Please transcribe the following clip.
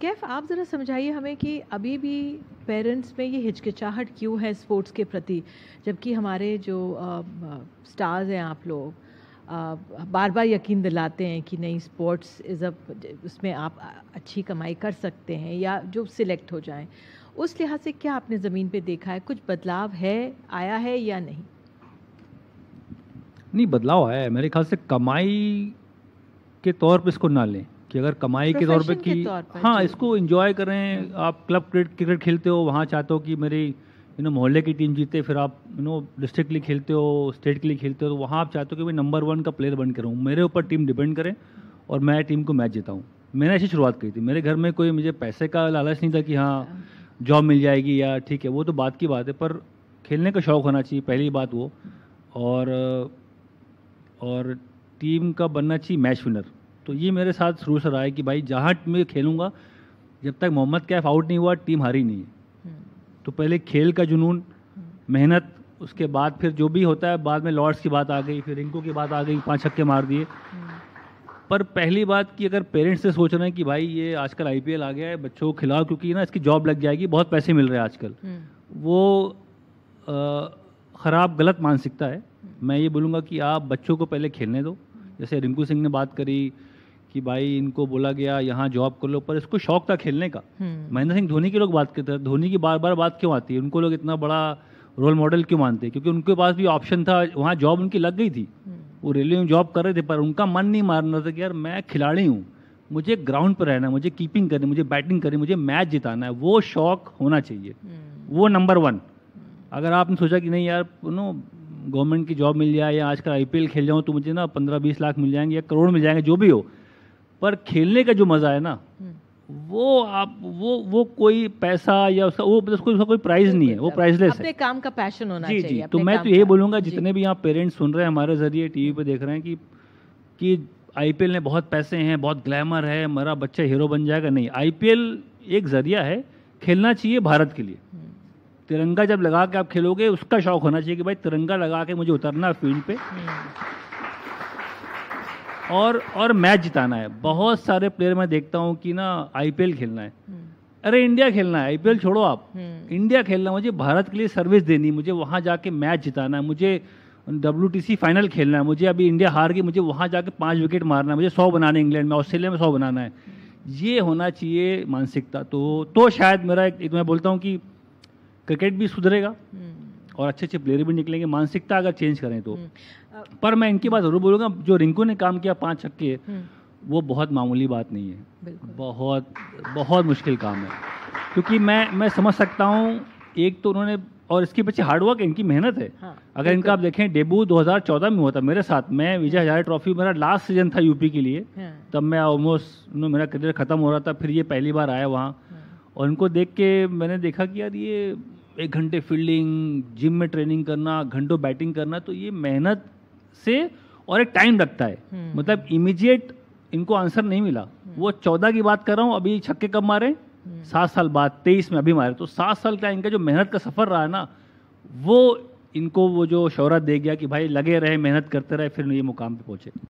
कैफ आप ज़रा समझाइए हमें कि अभी भी पेरेंट्स में ये हिचकिचाहट क्यों है स्पोर्ट्स के प्रति जबकि हमारे जो स्टार्स हैं आप लोग बार बार यकीन दिलाते हैं कि नहीं स्पोर्ट्स इज़ अ उसमें आप अच्छी कमाई कर सकते हैं या जो सिलेक्ट हो जाएं उस लिहाज से क्या आपने ज़मीन पे देखा है कुछ बदलाव है आया है या नहीं नहीं बदलाव आया है मेरे ख्याल से कमाई के तौर पे इसको ना लें कि अगर कमाई के तौर पे की हाँ इसको इंजॉय करें आप क्लब क्रिकेट खेलते हो वहाँ चाहते हो कि मेरी यू नो मोहल्ले की टीम जीते फिर आप यू नो डिस्ट्रिक्ट के लिए खेलते हो स्टेट के लिए खेलते हो तो वहाँ आप चाहते हो कि मैं नंबर वन का प्लेयर बन के रहूँ मेरे ऊपर टीम डिपेंड करें और मैं टीम को मैच जिताऊँ मैंने ऐसी शुरुआत की थी मेरे घर में कोई मुझे पैसे का लालच नहीं था कि हाँ जॉब मिल जाएगी या ठीक है वो तो बात की बात है पर खेलने का शौक़ होना चाहिए पहली बात वो और और टीम का बनना चाहिए मैच विनर तो ये मेरे साथ शुरू से रहा है कि भाई जहाँ मैं खेलूँगा जब तक मोहम्मद कैफ आउट नहीं हुआ टीम हारी नहीं है हम्म। तो पहले खेल का जुनून हम्म। मेहनत उसके बाद फिर जो भी होता है बाद में लॉर्ड्स की बात आ गई फिर रिंकू की बात आ गई पाँच छक्के मार दिए हम्म। पर पहली बात कि अगर पेरेंट्स से सोच रहे हैं कि भाई ये आजकल आईपीएल आ गया है बच्चों को खिलाओ क्योंकि ना इसकी जॉब लग जाएगी बहुत पैसे मिल रहे हैं आजकल वो ख़राब गलत मानसिकता है मैं ये बोलूँगा कि आप बच्चों को पहले खेलने दो जैसे रिंकू सिंह ने बात करी कि भाई इनको बोला गया यहाँ जॉब कर लो पर इसको शौक था खेलने का हम्म। महेंद्र सिंह धोनी की लोग बात करते हैं धोनी की बार बार बात क्यों आती है उनको लोग इतना बड़ा रोल मॉडल क्यों मानते हैं क्योंकि उनके पास भी ऑप्शन था वहाँ जॉब उनकी लग गई थी हम्म। वो रेलवे में जॉब कर रहे थे पर उनका मन नहीं मान रहा था कि यार मैं खिलाड़ी हूँ मुझे ग्राउंड पर रहना मुझे कीपिंग करनी मुझे बैटिंग करनी मुझे मैच जिताना है वो शौक होना चाहिए हम्म। वो नंबर वन अगर आपने सोचा कि नहीं यार नो गवर्नमेंट की जॉब मिल जाए या आजकल आई खेल जाऊँ तो मुझे ना पंद्रह बीस लाख मिल जाएंगे या करोड़ मिल जाएंगे जो भी हो पर खेलने का जो मज़ा है ना हम्म। वो आप वो वो कोई पैसा या उसका वो मतलब उसका कोई प्राइस नहीं है वो प्राइसलेस है अपने काम का पैशन होना जी, चाहिए जी तो मैं तो यही बोलूँगा जितने भी यहाँ पेरेंट्स सुन रहे हैं हमारे जरिए टीवी पे देख रहे हैं कि कि आईपीएल में बहुत पैसे हैं बहुत ग्लैमर है मेरा बच्चा हीरो बन जाएगा नहीं आईपीएल एक जरिया है खेलना चाहिए भारत के लिए हम्म। तिरंगा जब लगा के आप खेलोगे उसका शौक होना चाहिए कि भाई तिरंगा लगा के मुझे उतरना फील्ड पे हम्म। और और मैच जिताना है बहुत सारे प्लेयर मैं देखता हूँ कि ना आईपीएल खेलना है हम्म। अरे इंडिया खेलना है आईपीएल छोड़ो आप इंडिया हम्म। खेलना मुझे भारत के लिए सर्विस देनी मुझे वहाँ जाके मैच जिताना है मुझे डब्ल्यू फाइनल खेलना है मुझे अभी इंडिया हार गई मुझे वहाँ जाके पाँच विकेट मारना है मुझे सौ बनाना है इंग्लैंड में ऑस्ट्रेलिया में सौ बनाना है ये होना चाहिए मानसिकता तो तो शायद मेरा एक, एक मैं बोलता हूँ कि क्रिकेट भी सुधरेगा हम्म। और अच्छे अच्छे प्लेयर भी निकलेंगे मानसिकता अगर चेंज करें तो हम्म। पर मैं इनकी बात जरूर बोलूंगा जो रिंकू ने काम किया पाँच छक्के हम्म। वो बहुत मामूली बात नहीं है बहुत बहुत मुश्किल काम है क्योंकि मैं मैं समझ सकता हूँ एक तो उन्होंने और इसके पीछे हार्डवर्क इनकी मेहनत है हाँ, अगर इनका आप देखें डेब्यू 2014 में हुआ था मेरे साथ मैं विजय हजारे ट्रॉफी मेरा लास्ट सीजन था यूपी के लिए हाँ, तब मैं ऑलमोस्ट मेरा करियर ख़त्म हो रहा था फिर ये पहली बार आया वहाँ हाँ, और इनको देख के मैंने देखा कि यार ये एक घंटे फील्डिंग जिम में ट्रेनिंग करना घंटों बैटिंग करना तो ये मेहनत से और एक टाइम लगता है हम्म। मतलब इमीजिएट इनको आंसर नहीं मिला हम्म। वो चौदह की बात कर रहा हूँ अभी छक्के कब मारे हम्म। सात साल बाद तेईस में अभी मारे तो सात साल का इनका जो मेहनत का सफ़र रहा ना वो इनको वो जो शहरत दे गया कि भाई लगे रहे मेहनत करते रहे फिर ये मुकाम पे पहुंचे